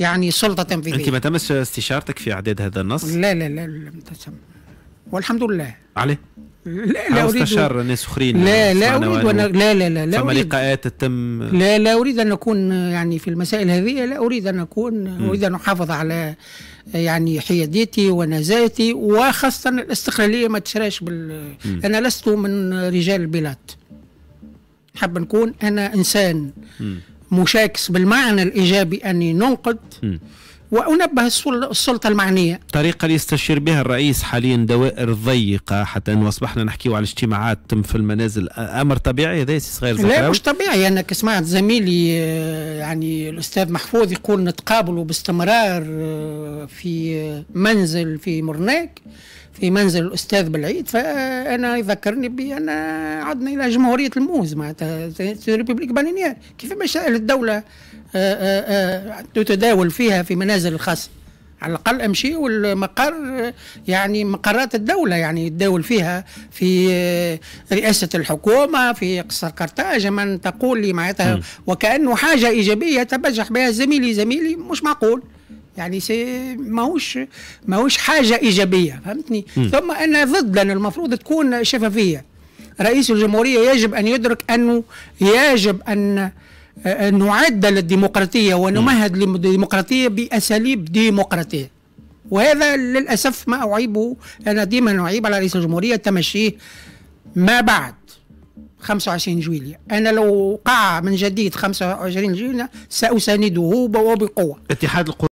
يعني سلطه تنفيذيه انت ما تمش استشارتك في اعداد هذا النص؟ لا لا لا لم تتم والحمد لله عليه؟ لا لا اريد استشار ناس اخرين لا لا اريد أنا لا لا لا لا ثم لقاءات تتم لا لا اريد ان اكون يعني في المسائل هذه لا اريد ان اكون اريد ان احافظ على يعني حياديتي ونزاهتي وخاصه الاستقلاليه ما تشراش بال م. انا لست من رجال البلاد نحب نكون انا انسان م. مشاكس بالمعنى الإيجابي أني ننقد وأنبه السلطة المعنية طريقة يستشير بها الرئيس حاليا دوائر ضيقة حتى أنه أصبحنا نحكيه على اجتماعات تم في المنازل أمر طبيعي هذا صغير لا مش طبيعي يعني أنا سمعت زميلي آه، يعني الأستاذ محفوظ يقول نتقابلوا باستمرار آه، في منزل في مرناك في منزل الاستاذ بالعيد فانا يذكرني بان عدنا الى جمهوريه الموز معناتها ريبوبليك بانينيير كيف مسائل الدوله آه، آه، آه، تتداول فيها في منازل الخاصه على الاقل امشي والمقر يعني مقرات الدوله يعني تداول فيها في رئاسه الحكومه في قصر قرطاج من تقول لي معناتها وكانه حاجه ايجابيه تبجح بها زميلي زميلي مش معقول يعني سي ماهوش ماهوش حاجه ايجابيه فهمتني م. ثم انا ضد لان المفروض تكون شفافيه رئيس الجمهوريه يجب ان يدرك انه يجب ان آه، نعدل الديمقراطيه ونمهد للديمقراطيه باساليب ديمقراطيه وهذا للاسف ما اعيبه انا ديما اعيب على رئيس الجمهوريه تمشيه ما بعد 25 جويليا أنا لو وقع من جديد 25 جويليا سأسانده وبقوة اتحاد القرى